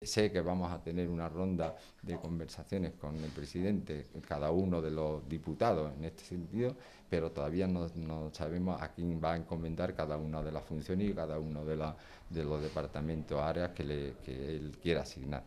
Sé que vamos a tener una ronda de conversaciones con el presidente, cada uno de los diputados en este sentido, pero todavía no, sabemos a quién va a encomendar cada una de las funciones y cada uno de, los departamentos, áreas que él quiera asignar.